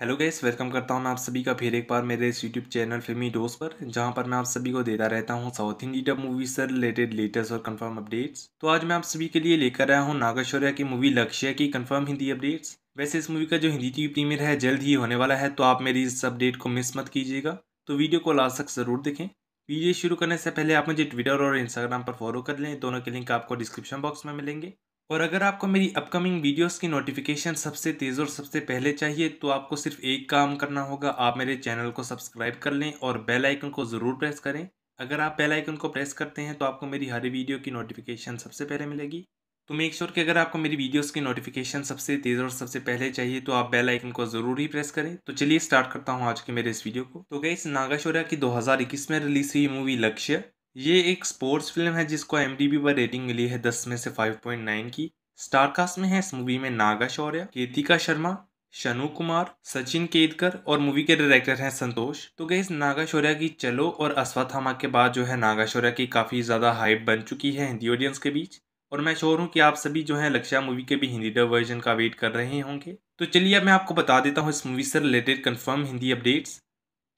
hello guys welcome करता हूं मैं आप सभी का फिर एक बार मेरे इस यूट्यूब चैनल फिल्मी डोज पर जहां पर मैं आप सभी को देता रहता हूं साउथ इंडी डब मूवी से रिलेटेड लेटेस्ट और कंफर्म अपडेट्स तो आज मैं आप सभी के लिए लेकर आया हूं नागेश्वर्या की मूवी लक्ष्य की कंफर्म हिंदी अपडेट्स वैसे इस मूवी का जो हिंदी टीवी प्रीमियर है जल्द ही होने वाला है तो आप मेरी इस अपडेट को मिस मत कीजिएगा तो वीडियो को लास्ट तक ज़रूर देखें वीडियो शुरू करने से पहले आप मुझे ट्विटर और इंस्टाग्राम पर फॉलो कर लें दोनों के लिंक आपको डिस्क्रिप्शन बॉक्स में मिलेंगे और अगर आपको मेरी अपकमिंग वीडियोस की नोटिफिकेशन सबसे तेज़ और सबसे पहले चाहिए तो आपको सिर्फ एक काम करना होगा आप मेरे चैनल को सब्सक्राइब कर लें और बेल आइकन को ज़रूर प्रेस करें अगर आप बेल आइकन को प्रेस करते हैं तो आपको मेरी हर वीडियो की नोटिफिकेशन सबसे पहले मिलेगी तो मेक श्योर कि अगर आपको मेरी वीडियोस की नोटिफिकेशन सबसे तेज़ और सबसे पहले चाहिए तो आप बेल आइकन को ज़रूर ही प्रेस करें तो चलिए स्टार्ट करता हूँ आज के मेरे इस वीडियो को तो गई नागाशोरा की 2021 में रिलीज हुई मूवी लक्ष्य ये एक स्पोर्ट्स फिल्म है जिसको एम पर रेटिंग मिली है दस में से फाइव पॉइंट नाइन की स्टारकास्ट में है इस मूवी में नागा शौर्य केतिका शर्मा शनु कुमार सचिन केदकर और मूवी के डायरेक्टर हैं संतोष तो गई नागा शौर्य की चलो और अश्वथामा के बाद जो है नागा शौर्य की काफ़ी ज़्यादा हाइप बन चुकी है हिंदी ऑडियंस के बीच और मैं श्योर हूँ कि आप सभी जो है लक्ष्या मूवी के भी हिंदी डब वर्जन का वेट कर रहे होंगे तो चलिए अब मैं आपको बता देता हूँ इस मूवी से रिलेटेड कन्फर्म हिंदी अपडेट्स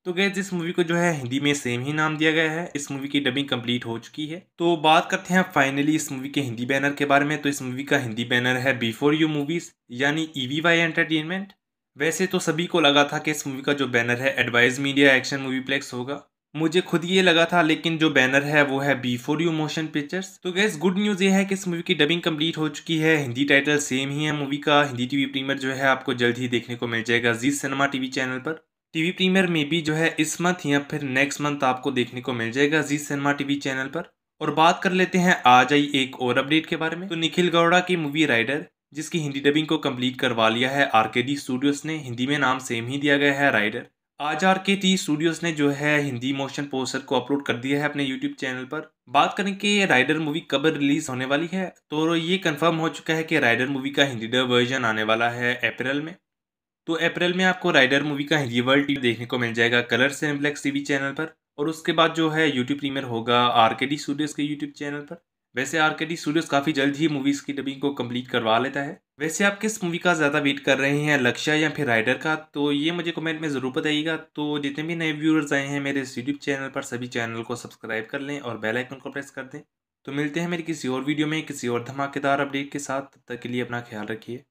तो गए इस मूवी को जो है हिंदी में सेम ही नाम दिया गया है इस मूवी की डबिंग कंप्लीट हो चुकी है तो बात करते हैं फाइनली इस मूवी के हिंदी बैनर के बारे में तो इस मूवी का हिंदी बैनर है बिफोर यू मूवीज यानी ईवी वाई एंटरटेनमेंट वैसे तो सभी को लगा था कि इस मूवी का जो बैनर है advise media action movie plex होगा मुझे खुद ये लगा था लेकिन जो बैनर है वो है B four U motion pictures तो गैस गुड न्यूज़ ये है कि इस मूवी की डबिंग कंप्लीट हो चुकी है हिंदी टाइटल सेम ही है मूवी का हिंदी टीवी प्रीमियर जो है आपको जल्द ही देखने को मिल जाएगा जी सिनेमा टीवी चैनल पर टीवी प्रीमियर में भी जो है इस मंथ या फिर नेक्स्ट मंथ आपको देखने को मिल जाएगा जी सिनेमा टीवी चैनल पर और बात कर लेते हैं आज आई एक और अपडेट के बारे में तो निखिल गौड़ा की मूवी राइडर जिसकी हिंदी डबिंग को कंप्लीट करवा लिया है आर के डी स्टूडियोज ने हिंदी में नाम सेम ही दिया गया है राइडर आज आर के टी स्टूडियोज ने जो है हिंदी मोशन पोस्टर को अपलोड कर दिया है अपने यूट्यूब चैनल पर बात करें कि राइडर मूवी कब रिलीज होने वाली है तो ये कंफर्म हो चुका है कि राइडर मूवी का हिंदी डब वर्जन आने वाला है अप्रैल में तो अप्रैल में आपको राइडर मूवी का रिवर्ल टीवी देखने को मिल जाएगा कलर सिम्प्लेक्स टीवी चैनल पर और उसके बाद जो है यूट्यूब प्रीमियर होगा आर के डी स्टूडियोज़ के यूट्यूब चैनल पर वैसे आर के डी स्टूडियोज़ काफ़ी जल्द ही मूवीज़ की डबिंग को कंप्लीट करवा लेता है वैसे आप किस मूवी का ज़्यादा वेट कर रहे हैं लक्ष्य या फिर राइडर का तो ये मुझे कमेंट में ज़रूर बताइएगा तो जितने भी नए व्यूअर्स आए हैं मेरे इस यूट्यूब चैनल पर सभी चैनल को सब्सक्राइब कर लें और बेल आइकन को प्रेस कर दें तो मिलते हैं मेरे किसी और वीडियो में किसी और धमाकेदार अपडेट के साथ तब तक के लिए अपना ख्याल रखिए